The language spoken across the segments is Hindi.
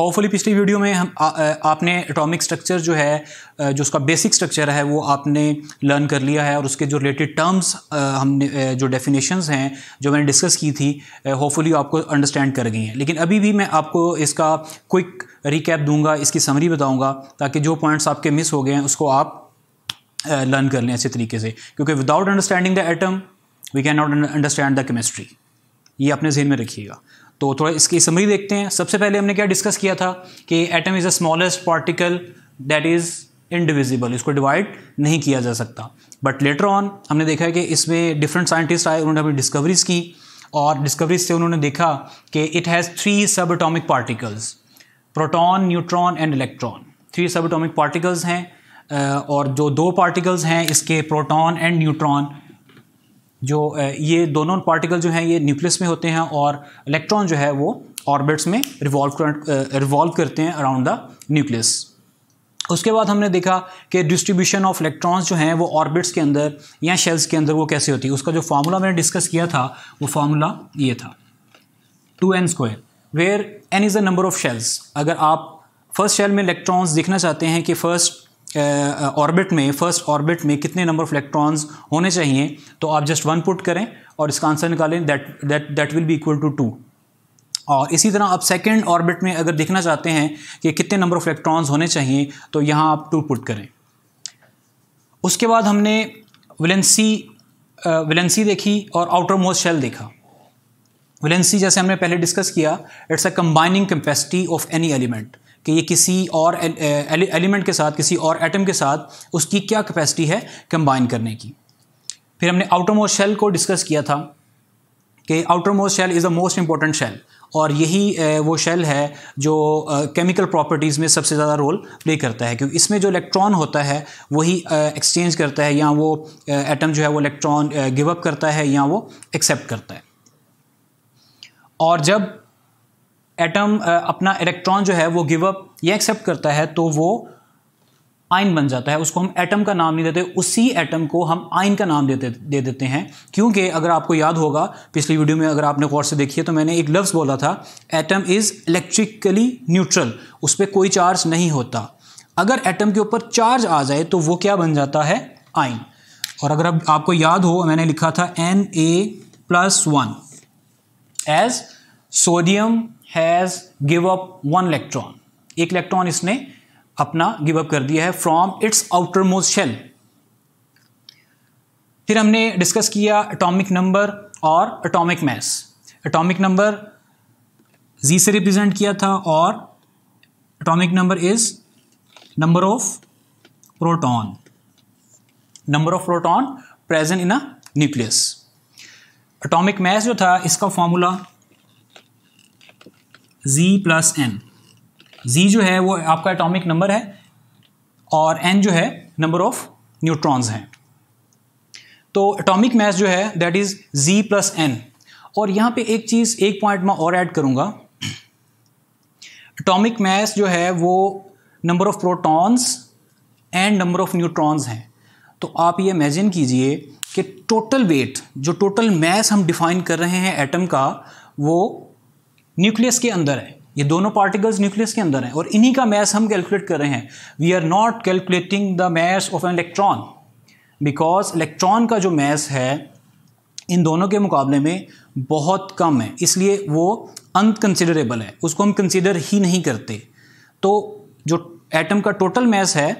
होपफुली पिछली वीडियो में हम आ, आ, आपने एटॉमिक स्ट्रक्चर जो है जो उसका बेसिक स्ट्रक्चर है वो आपने लर्न कर लिया है और उसके जो रिलेटेड टर्म्स हमने जो डेफिनेशंस हैं जो मैंने डिस्कस की थी होपफुली आपको अंडरस्टैंड कर गई हैं लेकिन अभी भी मैं आपको इसका क्विक रिकैप दूंगा इसकी समरी बताऊँगा ताकि जो पॉइंट्स आपके मिस हो गए हैं उसको आप लर्न कर लें अच्छे तरीके से क्योंकि without understanding the atom we can not understand the chemistry ये अपने जहन में रखिएगा तो थोड़ा इसकी समरी देखते हैं सबसे पहले हमने क्या डिस्कस किया था कि atom is the smallest particle that is indivisible इसको डिवाइड नहीं किया जा सकता बट लेटर ऑन हमने देखा है कि इसमें डिफरेंट साइंटिस्ट आए उन्होंने अपनी डिस्कवरीज की और डिस्कवरीज से उन्होंने देखा कि it has three subatomic particles proton neutron and electron three subatomic particles हैं और जो दो पार्टिकल्स हैं इसके प्रोटॉन एंड न्यूट्रॉन जो ये दोनों पार्टिकल जो हैं ये न्यूक्लियस में होते हैं और इलेक्ट्रॉन जो है वो ऑर्बिट्स में रिवॉल्व रिवॉल्व करते हैं अराउंड द न्यूक्लियस उसके बाद हमने देखा कि डिस्ट्रीब्यूशन ऑफ इलेक्ट्रॉन्स जो हैं वो ऑर्बिट्स के अंदर या शेल्स के अंदर वो कैसे होती है उसका जो फार्मूला मैंने डिस्कस किया था वो फार्मूला ये था two n square where n is the number of shells अगर आप फर्स्ट शेल में इलेक्ट्रॉन्स देखना चाहते हैं कि फर्स्ट ऑर्बिट में फर्स्ट ऑर्बिट में कितने नंबर ऑफ इलेक्ट्रॉन्स होने चाहिए तो आप जस्ट वन पुट करें और इसका आंसर निकालें that that that will be equal to two और इसी तरह आप सेकेंड ऑर्बिट में अगर देखना चाहते हैं कि कितने नंबर ऑफ इलेक्ट्रॉन्स होने चाहिए तो यहाँ आप टू पुट करें उसके बाद हमने विलेंसी विलेंसी देखी और आउटर मोस्ट शेल देखा विलेंसी जैसे हमने पहले डिस्कस किया it's a combining capacity of any element कि ये किसी और एलिमेंट के साथ किसी और एटम के साथ उसकी क्या कैपेसिटी है कंबाइन करने की फिर हमने आउटरमोस्ट शेल को डिस्कस किया था कि outermost shell is the most important shell और यही वो शेल है जो केमिकल प्रॉपर्टीज़ में सबसे ज़्यादा रोल प्ले करता है क्योंकि इसमें जो इलेक्ट्रॉन होता है वही एक्सचेंज करता है या वो एटम जो है वो इलेक्ट्रॉन गिव अप करता है या वो एक्सेप्ट करता है और जब एटम uh, अपना इलेक्ट्रॉन जो है वो गिव अप या एक्सेप्ट करता है तो वो आयन बन जाता है उसको हम एटम का नाम नहीं देते उसी एटम को हम आयन का नाम देते दे देते हैं क्योंकि अगर आपको याद होगा पिछली वीडियो में अगर आपने गौर से देखी है तो मैंने एक लफ्ज़ बोला था एटम इज़ इलेक्ट्रिकली न्यूट्रल उस पर कोई चार्ज नहीं होता अगर एटम के ऊपर चार्ज आ जाए तो वो क्या बन जाता है आयन और अगर अब आपको याद हो मैंने लिखा था N A plus one as sodium has give up one electron एक इलेक्ट्रॉन इसने अपना गिव अप कर दिया है from its outermost shell फिर हमने डिस्कस किया एटॉमिक नंबर और atomic mass atomic number Z से रिप्रेजेंट किया था और atomic number is number of proton number of proton present in a nucleus atomic mass जो था इसका formula Z plus N Z जो है वो आपका एटॉमिक नंबर है और एन जो है नंबर ऑफ न्यूट्रॉन्स हैं तो एटॉमिक मैस जो है that is Z plus N और यहाँ पे एक चीज़ एक पॉइंट मैं और ऐड करूँगा एटॉमिक मैस जो है वो number of protons and number of neutrons हैं तो आप ये इमेजिन कीजिए कि टोटल वेट जो टोटल मैस हम डिफाइन कर रहे हैं एटम का वो न्यूक्लियस के अंदर है ये दोनों पार्टिकल्स न्यूक्लियस के अंदर हैं और इन्हीं का मैस हम कैलकुलेट कर रहे हैं we are not calculating the mass of an electron because electron का जो मैस है इन दोनों के मुकाबले में बहुत कम है इसलिए वो अनकंसिडरेबल है उसको हम कंसिडर ही नहीं करते तो जो एटम का टोटल मैस है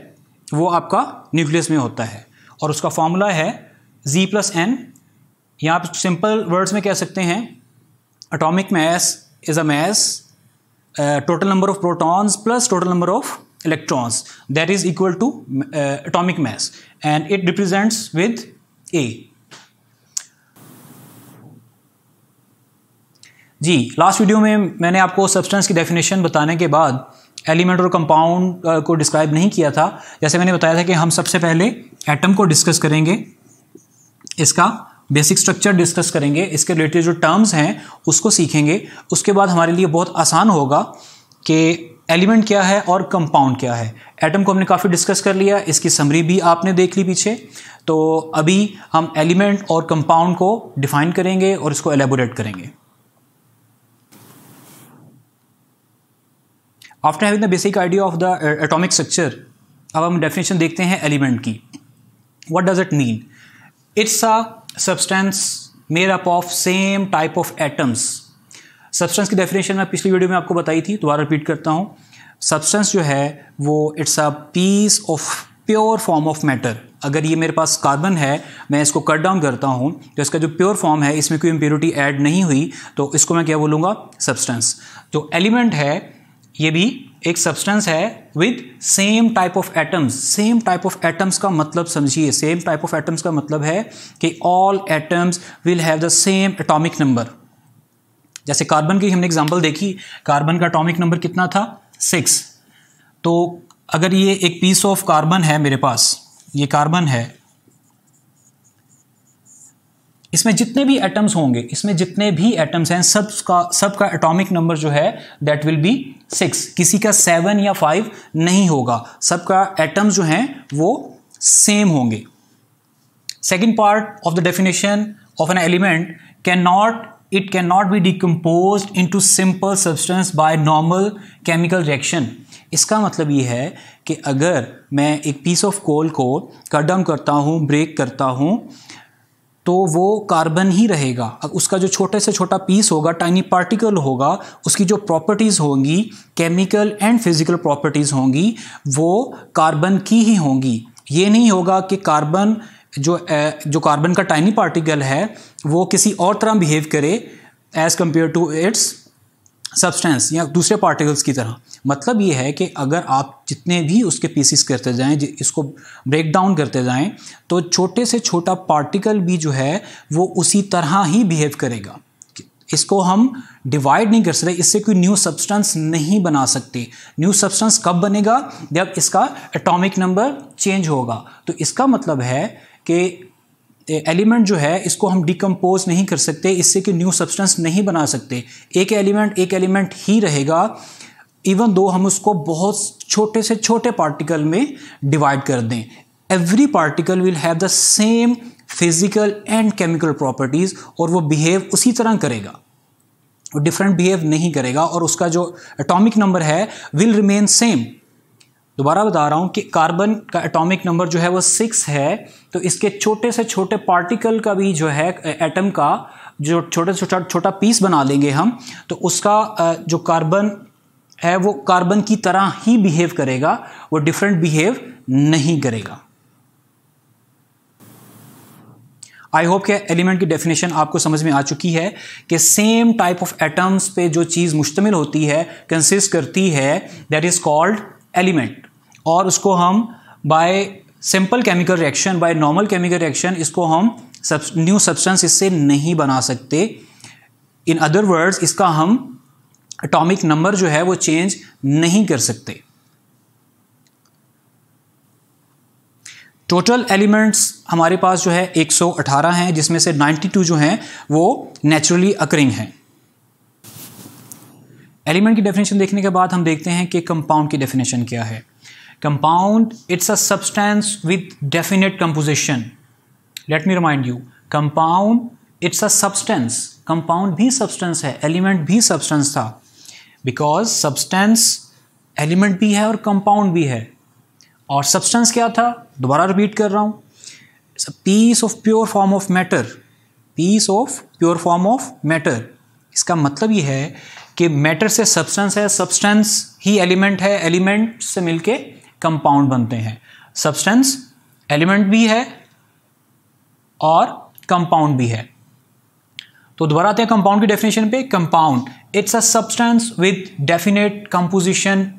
वो आपका न्यूक्लियस में होता है और उसका फॉर्मूला है Z प्लस एन या आप सिंपल वर्ड्स में कह सकते हैं atomic mass is a mass uh, total number of protons plus total number of electrons that is equal to uh, atomic mass and it represents with A. जी लास्ट वीडियो में मैंने आपको सब्सटेंस की डेफिनेशन बताने के बाद एलिमेंट और कंपाउंड को डिस्क्राइब नहीं किया था जैसे मैंने बताया था कि हम सबसे पहले एटम को डिस्कस करेंगे इसका बेसिक स्ट्रक्चर डिस्कस करेंगे इसके रिलेटेड जो टर्म्स हैं उसको सीखेंगे उसके बाद हमारे लिए बहुत आसान होगा कि एलिमेंट क्या है और कंपाउंड क्या है एटम को हमने काफ़ी डिस्कस कर लिया इसकी समरी भी आपने देख ली पीछे तो अभी हम एलिमेंट और कंपाउंड को डिफाइन करेंगे और इसको एलेबोरेट करेंगे after having the basic idea of the atomic structure अब हम डेफिनेशन देखते हैं एलिमेंट की what does it mean it's a substance made up of same type of atoms substance की डेफिनेशन मैं पिछली वीडियो में आपको बताई थी दोबारा रिपीट करता हूँ सब्सटेंस जो है वो it's a piece of pure form of matter अगर ये मेरे पास कार्बन है मैं इसको कट डाउन करता हूँ तो इसका जो प्योर फॉर्म है इसमें कोई इम्प्योरिटी ऐड नहीं हुई तो इसको मैं क्या बोलूँगा सब्सटेंस जो एलिमेंट है ये भी एक सब्सटेंस है with same type of atoms same type of atoms का मतलब समझिए सेम टाइप ऑफ एटम्स का मतलब है कि all atoms will have the same atomic number जैसे कार्बन की हमने एग्जांपल देखी कार्बन का एटॉमिक नंबर कितना था सिक्स तो अगर ये एक पीस ऑफ कार्बन है मेरे पास ये कार्बन है इसमें जितने भी एटम्स होंगे इसमें जितने भी एटम्स हैं सब का सब का एटॉमिक नंबर जो है दैट विल बी सिक्स किसी का सेवन या फाइव नहीं होगा सबका एटम्स जो हैं वो सेम होंगे second part of the definition of an element can not it can not be decompose into simple substance by normal chemical reaction इसका मतलब ये है कि अगर मैं एक पीस ऑफ कोल को कडम करता हूँ ब्रेक करता हूँ तो वो कार्बन ही रहेगा उसका जो छोटे से छोटा पीस होगा टाइनी पार्टिकल होगा उसकी जो प्रॉपर्टीज़ होंगी केमिकल एंड फिज़िकल प्रॉपर्टीज़ होंगी वो कार्बन की ही होंगी ये नहीं होगा कि कार्बन जो जो कार्बन का टाइनी पार्टिकल है वो किसी और तरह बिहेव करे as compare to its substance या दूसरे पार्टिकल्स की तरह मतलब ये है कि अगर आप जितने भी उसके पीसीस करते जाएं इसको ब्रेक डाउन करते जाएं तो छोटे से छोटा पार्टिकल भी जो है वो उसी तरह ही बिहेव करेगा इसको हम डिवाइड नहीं कर सकते इससे कोई न्यू सब्सटेंस नहीं बना सकते न्यू सब्सटेंस कब बनेगा जब इसका एटॉमिक नंबर चेंज होगा तो इसका मतलब है कि एलिमेंट जो है इसको हम डिकम्पोज नहीं कर सकते इससे कि न्यू सब्सटेंस नहीं बना सकते एक एलिमेंट एक एलिमेंट ही रहेगा इवन दो हम उसको बहुत छोटे से छोटे पार्टिकल में डिवाइड कर दें every particle will have the same physical and chemical properties और वो बिहेव उसी तरह करेगा डिफरेंट बिहेव नहीं करेगा और उसका जो एटॉमिक नंबर है विल रिमेन सेम दोबारा बता रहा हूँ कि कार्बन का एटॉमिक नंबर जो है वो सिक्स है तो इसके छोटे से छोटे पार्टिकल का भी जो है एटम का जो छोटे से छोटा छोटा पीस बना लेंगे हम तो उसका जो कार्बन है वो कार्बन की तरह ही बिहेव करेगा वो डिफरेंट बिहेव नहीं करेगा आई होप के एलिमेंट की डेफिनेशन आपको समझ में आ चुकी है कि सेम टाइप ऑफ एटम्स पे जो चीज़ मुश्तमिल होती है कंसिस्ट करती है दैट इज़ कॉल्ड एलिमेंट और उसको हम by simple chemical reaction by normal chemical reaction इसको हम सब न्यू सब्सटेंस इससे नहीं बना सकते इन अदर वर्ड्स इसका हम एटॉमिक नंबर जो है वो चेंज नहीं कर सकते टोटल एलिमेंट्स हमारे पास जो है 118 हैं जिसमें से 92 जो हैं वो नेचुरली अकरिंग हैं एलिमेंट की डेफिनेशन देखने के बाद हम देखते हैं कि कंपाउंड की डेफिनेशन क्या है compound it's a substance with definite composition let me remind you compound it's a substance compound भी substance है element भी substance था because substance element भी है और compound भी है और substance क्या था दोबारा रिपीट कर रहा हूँ it's a piece of pure form of matter piece of pure form of matter इसका मतलब ये है कि मैटर से सब्सटेंस है सब्सटेंस ही एलिमेंट है एलिमेंट से मिलके कंपाउंड बनते हैं सब्सटेंस एलिमेंट भी है और कंपाउंड भी है तो दोबारा आते हैं कंपाउंड की डेफिनेशन पे compound it's a substance with definite composition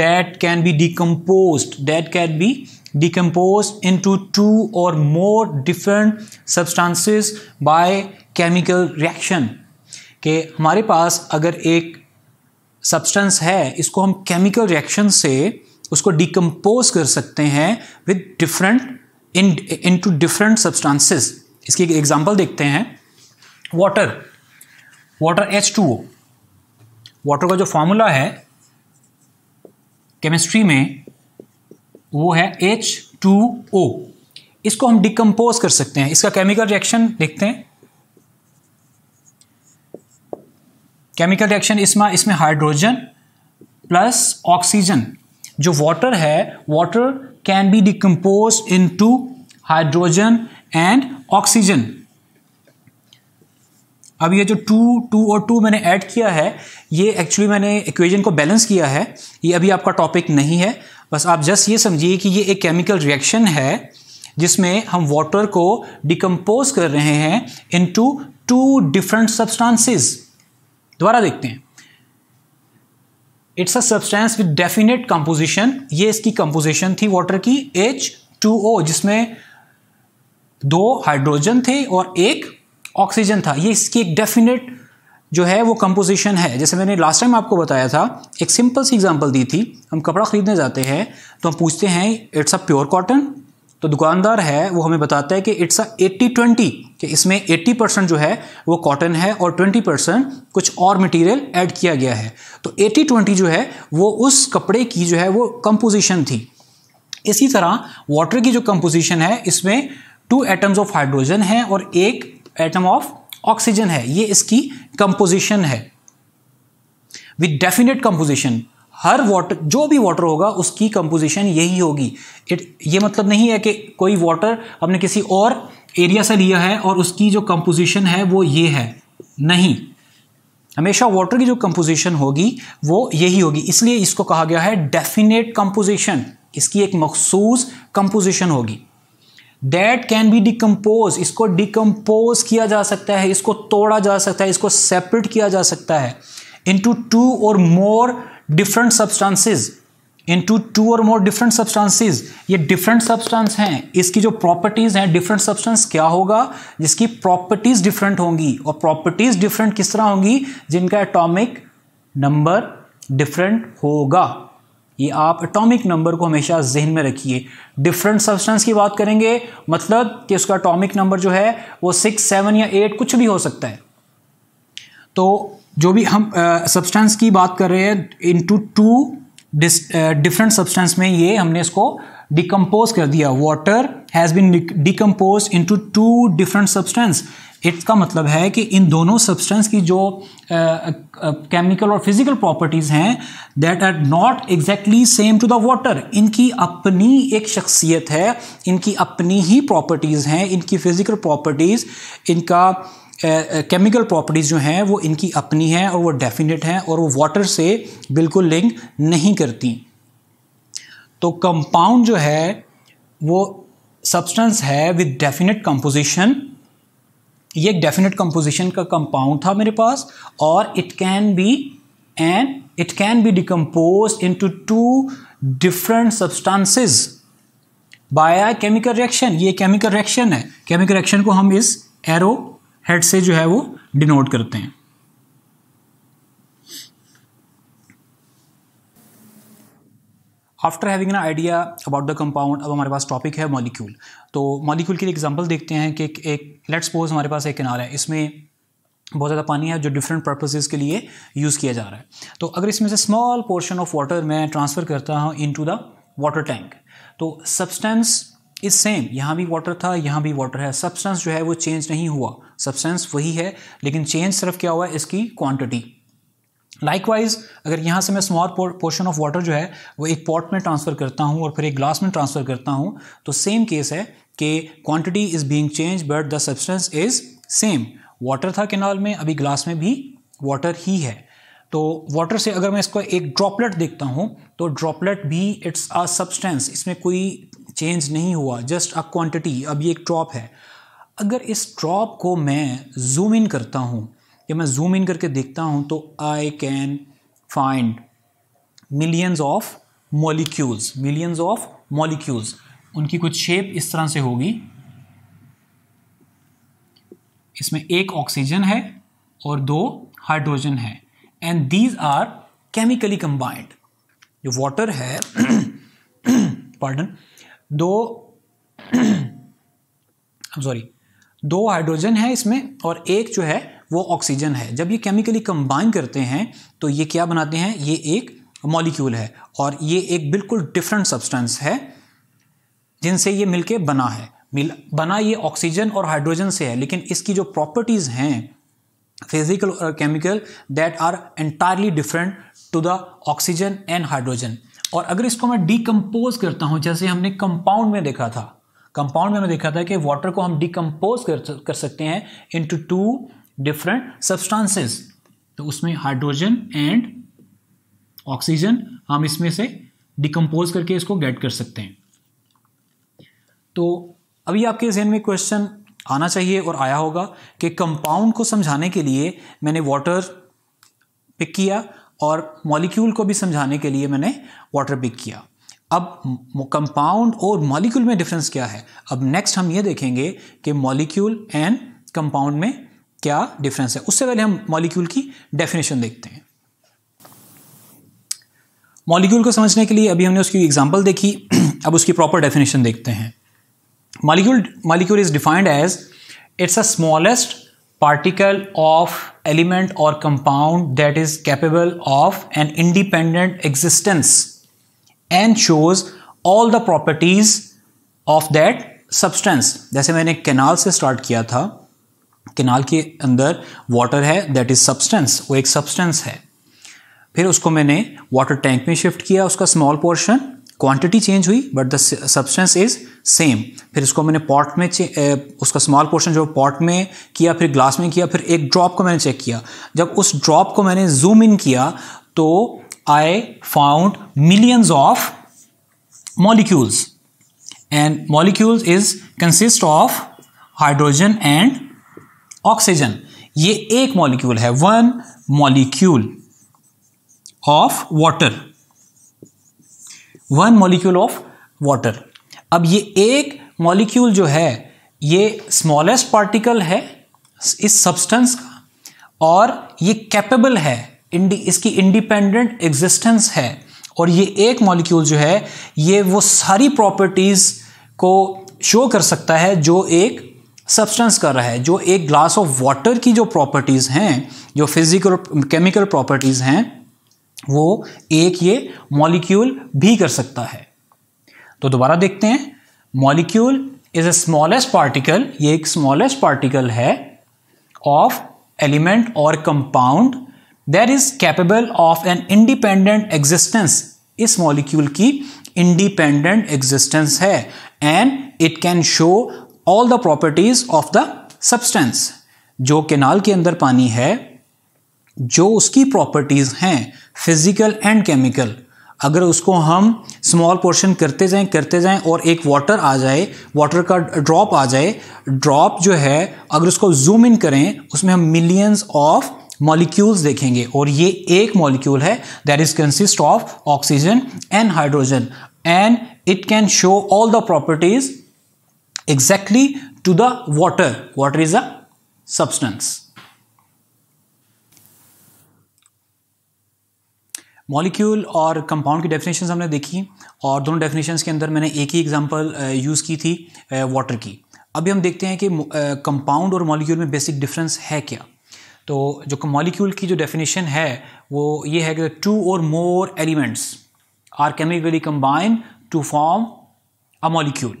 that can be decompose that can be decompose into two और more different substances by chemical reaction के हमारे पास अगर एक सब्सटेंस है इसको हम केमिकल रिएक्शन से उसको डिकम्पोज कर सकते हैं with different in into different substances इसकी एक एग्जाम्पल देखते हैं water water H two O water का जो फॉर्मूला है केमिस्ट्री में वो है एच टू ओ इसको हम डिकम्पोज कर सकते हैं इसका केमिकल रिएक्शन देखते हैं केमिकल रिएक्शन इसमें इसमें हाइड्रोजन प्लस ऑक्सीजन जो वाटर है water can be decompose into hydrogen and oxygen अब ये जो टू टू और टू मैंने ऐड किया है ये एक्चुअली मैंने इक्वेजन को बैलेंस किया है ये अभी आपका टॉपिक नहीं है बस आप जस्ट ये समझिए कि ये एक केमिकल रिएक्शन है जिसमें हम वाटर को डिकम्पोज कर रहे हैं इनटू टू डिफरेंट सब्सटेंसेस दोबारा देखते हैं it's a substance with definite composition ये इसकी कंपोजिशन थी वाटर की एच टू ओ जिसमें दो हाइड्रोजन थे और एक ऑक्सीजन था ये इसकी एक डेफिनेट जो है वो कंपोजिशन है जैसे मैंने लास्ट टाइम आपको बताया था एक सिंपल सी एग्जांपल दी थी हम कपड़ा खरीदने जाते हैं तो हम पूछते हैं इट्स अ प्योर कॉटन तो दुकानदार है वो हमें बताता है कि इट्स अ एट्टी ट्वेंटी कि इसमें एट्टी परसेंट जो है वो कॉटन है और ट्वेंटी परसेंट कुछ और मटेरियल ऐड किया गया है तो एट्टी ट्वेंटी जो है वो उस कपड़े की जो है वो कंपोजिशन थी इसी तरह वाटर की जो कंपोजिशन है इसमें टू एटम्स ऑफ हाइड्रोजन है और एक एटम ऑफ ऑक्सीजन है ये इसकी कंपोजिशन है विथ डेफिनेट कंपोजिशन हर वाटर जो भी वाटर होगा उसकी कंपोजिशन यही होगी इट ये मतलब नहीं है कि कोई वाटर हमने किसी और एरिया से लिया है और उसकी जो कंपोजिशन है वो ये है नहीं हमेशा वाटर की जो कंपोजिशन होगी वो यही होगी इसलिए इसको कहा गया है डेफिनेट कंपोजिशन इसकी एक मखसूस कंपोजिशन होगी दैट कैन बी डिकम्पोज इसको डिकम्पोज किया जा सकता है इसको तोड़ा जा सकता है इसको सेपरेट किया जा सकता है इंटू टू और more different substances into two और मोर डिफरेंट सब्सटांसिस ये डिफरेंट सब्सटेंस हैं इसकी जो प्रॉपर्टीज़ हैं डिफरेंट सब्सटेंस क्या होगा जिसकी प्रॉपर्टीज़ डिफरेंट होंगी और प्रॉपर्टीज़ डिफरेंट किस तरह होंगी जिनका एटॉमिक नंबर डिफरेंट होगा ये आप एटॉमिक नंबर को हमेशा जहन में रखिए डिफरेंट सब्सटेंस की बात करेंगे मतलब कि उसका एटॉमिक नंबर जो है वो सिक्स सेवन या एट कुछ भी हो सकता है तो जो भी हम सब्सटेंस की बात कर रहे हैं इनटू टू डिफरेंट सब्सटेंस में ये हमने इसको डिकम्पोज कर दिया water has been decompose into two different substance it's का मतलब है कि इन दोनों सब्सटेंस की जो केमिकल और फिजिकल प्रॉपर्टीज़ हैं that are not exactly same to the water इनकी अपनी एक शख्सियत है इनकी अपनी ही प्रॉपर्टीज़ हैं इनकी फिजिकल प्रॉपर्टीज़ इनका केमिकल प्रॉपर्टीज़ जो हैं वो इनकी अपनी हैं और वो डेफिनेट हैं और वो वाटर से बिल्कुल लिंक नहीं करती तो कंपाउंड जो है वो सब्सटेंस है विद डेफिनेट कंपोजिशन ये एक डेफिनेट कंपोजिशन का कंपाउंड था मेरे पास और it can be and it can be decompose into two different substances by chemical reaction ये केमिकल रिएक्शन है केमिकल रिएक्शन को हम इस एरो हेड से जो है वो डिनोट करते हैं after having an idea about the compound अब हमारे पास टॉपिक है मॉलिक्यूल तो मॉलिक्यूल के लिए एग्जांपल देखते हैं कि एक लेट सपोज हमारे पास एक किनारा है इसमें बहुत ज़्यादा पानी है जो डिफरेंट पर्पसेस के लिए यूज़ किया जा रहा है तो अगर इसमें से स्मॉल पोर्शन ऑफ वाटर मैं ट्रांसफ़र करता हूँ into the water tank तो सब्सटेंस इज सेम यहाँ भी वाटर था यहाँ भी वाटर है सब्सटेंस जो है वो चेंज नहीं हुआ सब्सटेंस वही है लेकिन चेंज सिर्फ क्या हुआ इसकी क्वांटिटी लाइकवाइज अगर यहाँ से मैं स्मॉल पोर्शन ऑफ वाटर जो है वो एक पॉट में ट्रांसफ़र करता हूँ और फिर एक ग्लास में ट्रांसफ़र करता हूँ तो सेम केस है कि quantity is being change but the substance is same water था केनाल में अभी ग्लास में भी वाटर ही है तो वाटर से अगर मैं इसको एक ड्रॉपलेट देखता हूँ तो ड्रॉपलेट भी इट्स अ सब्सटेंस इसमें कोई चेंज नहीं हुआ जस्ट अ क्वांटिटी अब ये एक ड्रॉप है अगर इस ड्रॉप को मैं जूम इन करता हूँ या मैं जूम इन करके देखता हूँ तो I can find millions of molecules millions of molecules उनकी कुछ शेप इस तरह से होगी इसमें एक ऑक्सीजन है और दो हाइड्रोजन है and these are chemically combined जो वाटर है पार्डन दो सॉरी दो हाइड्रोजन है इसमें और एक जो है वो ऑक्सीजन है जब ये केमिकली कंबाइन करते हैं तो ये क्या बनाते हैं ये एक मॉलिक्यूल है और ये एक बिल्कुल डिफरेंट सब्सटेंस है जिनसे ये मिलके बना है मिल बना ये ऑक्सीजन और हाइड्रोजन से है लेकिन इसकी जो प्रॉपर्टीज़ हैं फिजिकल और chemical that are entirely different to the oxygen and hydrogen और अगर इसको मैं डिकम्पोज करता हूँ जैसे हमने कंपाउंड में देखा था कंपाउंड में हमने देखा था कि वाटर को हम डिकम्पोज कर, कर सकते हैं इंटू टू डिफरेंट सब्सटेंसेस तो उसमें हाइड्रोजन एंड ऑक्सीजन हम इसमें से डिकम्पोज करके इसको गेट कर सकते हैं तो अभी आपके जहन में क्वेश्चन आना चाहिए और आया होगा कि कंपाउंड को समझाने के लिए मैंने वाटर पिक किया और मॉलिक्यूल को भी समझाने के लिए मैंने वाटर पिक किया अब कंपाउंड और मॉलिक्यूल में डिफरेंस क्या है अब नेक्स्ट हम ये देखेंगे कि मॉलिक्यूल एंड कंपाउंड में क्या डिफरेंस है उससे पहले हम मॉलिक्यूल की डेफिनेशन देखते हैं मॉलिक्यूल को समझने के लिए अभी हमने उसकी एग्जाम्पल देखी अब उसकी प्रॉपर डेफिनेशन देखते हैं molecule molecule is defined as it's a smallest particle of element और compound that is capable of an independent existence and shows all the properties of that substance जैसे मैंने केनाल से स्टार्ट किया था कैनाल के अंदर वाटर है दैट इज सब्सटेंस वो एक सब्सटेंस है फिर उसको मैंने वाटर टैंक में शिफ्ट किया उसका स्मॉल पोर्शन क्वांटिटी चेंज हुई but the substance is same फिर इसको मैंने पॉट में उसका स्मॉल पोर्शन जो पॉट में किया फिर ग्लास में किया फिर एक ड्रॉप को मैंने चेक किया जब उस ड्रॉप को मैंने जूम इन किया तो I found millions of molecules and molecules is consist of hydrogen and oxygen ये एक मॉलिक्यूल है one molecule of water one molecule of water अब ये एक मॉलिक्यूल जो है ये स्मॉलेस्ट पार्टिकल है इस सब्सटेंस का और ये कैपेबल है इसकी इंडिपेंडेंट एग्जिस्टेंस है और ये एक मॉलिक्यूल जो है ये वो सारी प्रॉपर्टीज़ को शो कर सकता है जो एक सब्सटेंस कर रहा है जो एक ग्लास ऑफ वाटर की जो प्रॉपर्टीज़ हैं जो फिज़िकल केमिकल प्रॉपर्टीज़ हैं वो एक ये मॉलिक्यूल भी कर सकता है तो दोबारा देखते हैं molecule is a smallest particle ये एक स्मॉलेस्ट पार्टिकल है ऑफ एलिमेंट और compound there is capable of an independent existence इस मॉलिक्यूल की इंडिपेंडेंट एग्जिस्टेंस है and it can show all the properties of the substance जो केनाल के अंदर पानी है जो उसकी प्रॉपर्टीज हैं फिजिकल एंड केमिकल अगर उसको हम स्मॉल पोर्शन करते जाएं करते जाएं और एक वाटर आ जाए वाटर का ड्रॉप आ जाए ड्रॉप जो है अगर उसको जूम इन करें उसमें हम मिलियंस ऑफ मॉलिक्यूल्स देखेंगे और ये एक मॉलिक्यूल है that is consist of oxygen and hydrogen and it can show all the properties exactly to the water water is a substance molecule और कंपाउंड की डेफिनेशन हमने देखी और दोनों डेफिनेशन के अंदर मैंने एक ही एग्जाम्पल यूज़ uh, की थी वाटर uh, की अभी हम देखते हैं कि कंपाउंड uh, और मॉलिक्यूल में बेसिक डिफरेंस है क्या तो जो मॉलिक्यूल की जो डेफिनेशन है वो ये है कि टू और more elements are chemically combine to form a molecule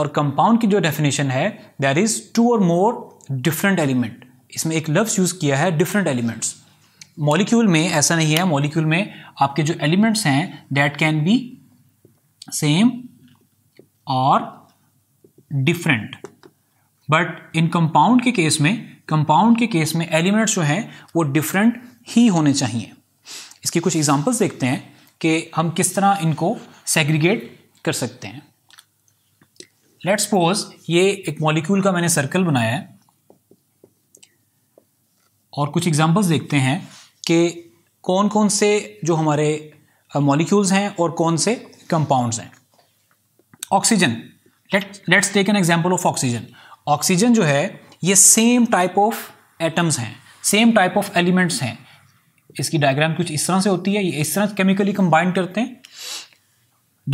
और कंपाउंड की जो डेफिनेशन है दैट इज़ टू और मोर डिफरेंट एलिमेंट इसमें एक लफ्स यूज़ किया है डिफरेंट एलिमेंट्स मॉलिक्यूल में ऐसा नहीं है मॉलिक्यूल में आपके जो एलिमेंट्स हैं दैट कैन बी सेम और डिफरेंट बट इन कंपाउंड के केस में कंपाउंड के केस में एलिमेंट्स जो हैं वो डिफरेंट ही होने चाहिए इसके कुछ एग्जांपल्स देखते हैं कि हम किस तरह इनको सेग्रीगेट कर सकते हैं लेट्स सपोज ये एक मॉलिक्यूल का मैंने सर्कल बनाया है और कुछ एग्जांपल्स देखते हैं कि कौन कौन से जो हमारे मॉलिक्यूल्स हैं और कौन से कंपाउंड्स हैं oxygen let let's take an example of oxygen oxygen जो है ये सेम टाइप ऑफ एटम्स हैं सेम टाइप ऑफ एलिमेंट्स हैं इसकी डायग्राम कुछ इस तरह से होती है ये इस तरह केमिकली कंबाइन करते हैं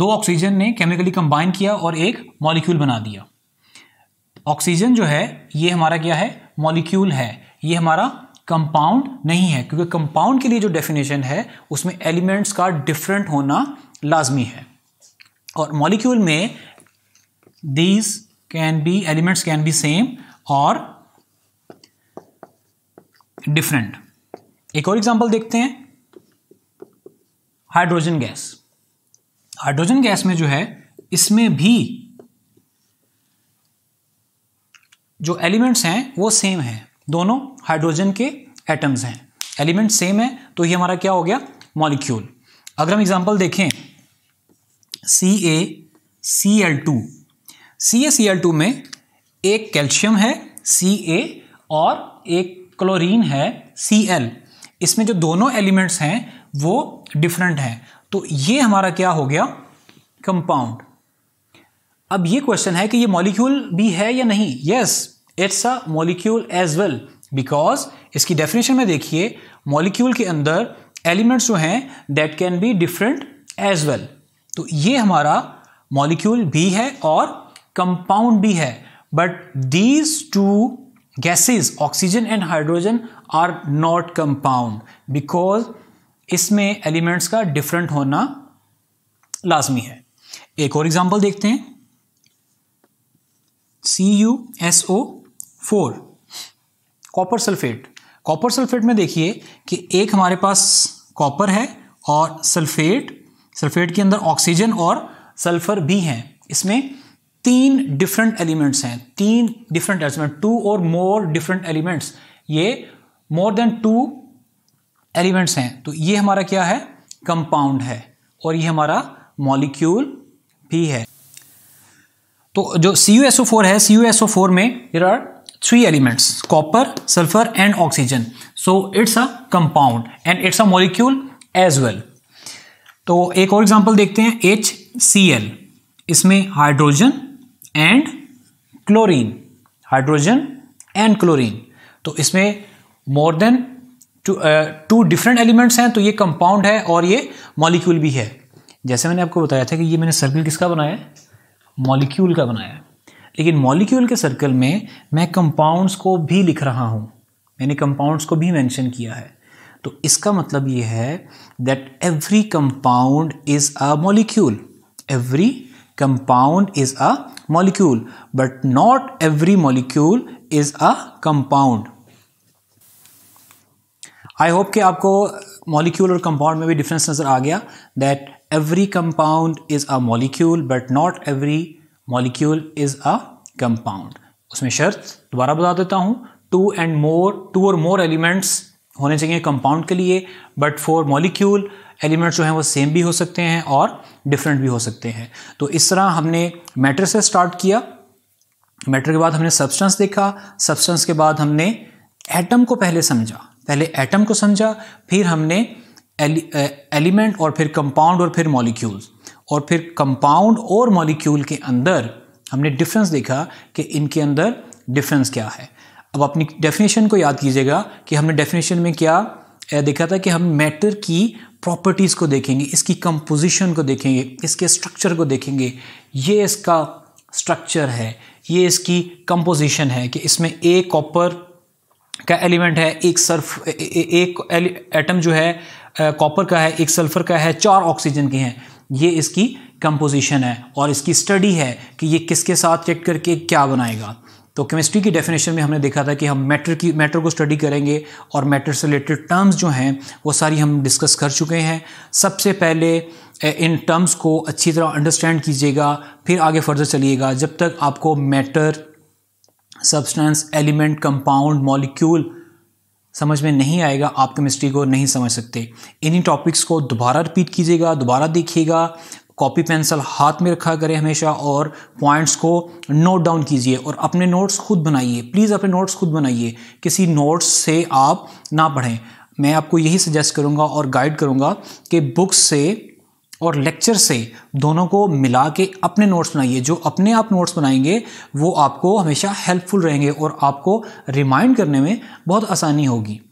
दो ऑक्सीजन ने केमिकली कंबाइन किया और एक मॉलिक्यूल बना दिया ऑक्सीजन जो है ये हमारा क्या है मॉलिक्यूल है ये हमारा कंपाउंड नहीं है क्योंकि कंपाउंड के लिए जो डेफिनेशन है उसमें एलिमेंट्स का डिफरेंट होना लाजमी है और मॉलिक्यूल में these can be elements can be same और डिफरेंट एक और एग्जांपल देखते हैं हाइड्रोजन गैस हाइड्रोजन गैस में जो है इसमें भी जो एलिमेंट्स हैं वो सेम हैं दोनों हाइड्रोजन के एटम्स हैं एलिमेंट सेम है तो ये हमारा क्या हो गया मॉलिक्यूल अगर हम एग्जाम्पल देखें C A C L two C A C L two में एक कैल्शियम है सी ए और एक क्लोरीन है सी एल इसमें जो दोनों एलिमेंट्स हैं वो डिफरेंट हैं तो ये हमारा क्या हो गया कंपाउंड अब ये क्वेश्चन है कि ये मॉलिक्यूल भी है या नहीं yes yes, it's a molecule as well because इसकी डेफिनेशन में देखिए मॉलिक्यूल के अंदर एलिमेंट्स जो हैं that can be different as well तो ये हमारा मॉलिक्यूल भी है और कंपाउंड भी है but these two gases oxygen and hydrogen are not compound because इसमें एलिमेंट्स का डिफरेंट होना लाजमी है एक और एग्जाम्पल देखते हैं C U S O four copper sulphate copper sulphate में देखिए कि एक हमारे पास कॉपर है और सल्फेट सल्फेट के अंदर ऑक्सीजन और सल्फर भी हैं इसमें तीन डिफरेंट एलिमेंट्स हैं तीन डिफरेंट एलिमेंट टू और मोर डिफरेंट एलिमेंट्स ये मोर देन टू एलिमेंट्स हैं तो ये हमारा क्या है कंपाउंड है और ये हमारा मॉलिक्यूल भी है तो जो C U S O four है C U S O four में there are three elements copper sulfur and oxygen so it's a compound and it's a molecule as well तो एक और एग्जाम्पल देखते हैं एच सी एल इसमें hydrogen and chlorine hydrogen and chlorine तो इसमें more than two different elements हैं तो ये कंपाउंड है और ये मॉलिक्यूल भी है जैसे मैंने आपको बताया था कि ये मैंने सर्किल किसका बनाया है मॉलिक्यूल का बनाया है लेकिन मॉलिक्यूल के सर्कल में मैं कंपाउंड्स को भी लिख रहा हूँ मैंने कंपाउंड्स को भी मेंशन किया है तो इसका मतलब ये है that every compound is a molecule every compound is a molecule but not every molecule is a compound I hope कि आपको मॉलिक्यूल और कंपाउंड में भी डिफरेंस नज़र आ गया that every compound is a molecule but not every molecule is a compound उसमें शर्त दोबारा बता देता हूँ टू एंड मोर टू और मोर एलिमेंट्स होने चाहिए कंपाउंड के लिए बट फॉर मॉलिक्यूल एलिमेंट्स जो हैं वो सेम भी हो सकते हैं और डिफरेंट भी हो सकते हैं तो इस तरह हमने मैटर से स्टार्ट किया मैटर के बाद हमने सब्सटेंस देखा सब्सटेंस के बाद हमने एटम को पहले समझा पहले एटम को समझा फिर हमने एलिमेंट eh, और फिर कंपाउंड और फिर मॉलिक्यूल्स और फिर कंपाउंड और मॉलिक्यूल के अंदर हमने डिफरेंस देखा कि इनके अंदर डिफरेंस क्या है अब अपनी डेफिनेशन को याद कीजिएगा कि हमने डेफिनेशन में क्या देखा था कि हम मैटर की प्रॉपर्टीज़ को देखेंगे इसकी कंपोजिशन को देखेंगे इसके स्ट्रक्चर को देखेंगे ये इसका स्ट्रक्चर है ये इसकी कंपोजिशन है कि इसमें ए कॉपर का एलिमेंट है एक सर्फ एक एटम जो है कॉपर का है एक सल्फर का है चार ऑक्सीजन के हैं ये इसकी कंपोजिशन है और इसकी स्टडी है कि ये किसके साथ रिएक्ट करके क्या बनाएगा तो केमिस्ट्री की डेफिनेशन में हमने देखा था कि हम मैटर की मैटर को स्टडी करेंगे और मैटर से रिलेटेड टर्म्स जो हैं वो सारी हम डिस्कस कर चुके हैं सबसे पहले इन टर्म्स को अच्छी तरह अंडरस्टैंड कीजिएगा फिर आगे फर्दर चलिएगा जब तक आपको matter substance element compound molecule समझ में नहीं आएगा आप केमिस्ट्री को नहीं समझ सकते इन्हीं टॉपिक्स को दोबारा रिपीट कीजिएगा दोबारा देखिएगा कॉपी पेंसिल हाथ में रखा करें हमेशा और पॉइंट्स को नोट डाउन कीजिए और अपने नोट्स खुद बनाइए प्लीज़ अपने नोट्स खुद बनाइए किसी नोट्स से आप ना पढ़ें मैं आपको यही सजेस्ट करूँगा और गाइड करूँगा कि बुक्स से और लेक्चर से दोनों को मिला के अपने नोट्स बनाइए जो अपने आप नोट्स बनाएंगे वो आपको हमेशा हेल्पफुल रहेंगे और आपको रिमाइंड करने में बहुत आसानी होगी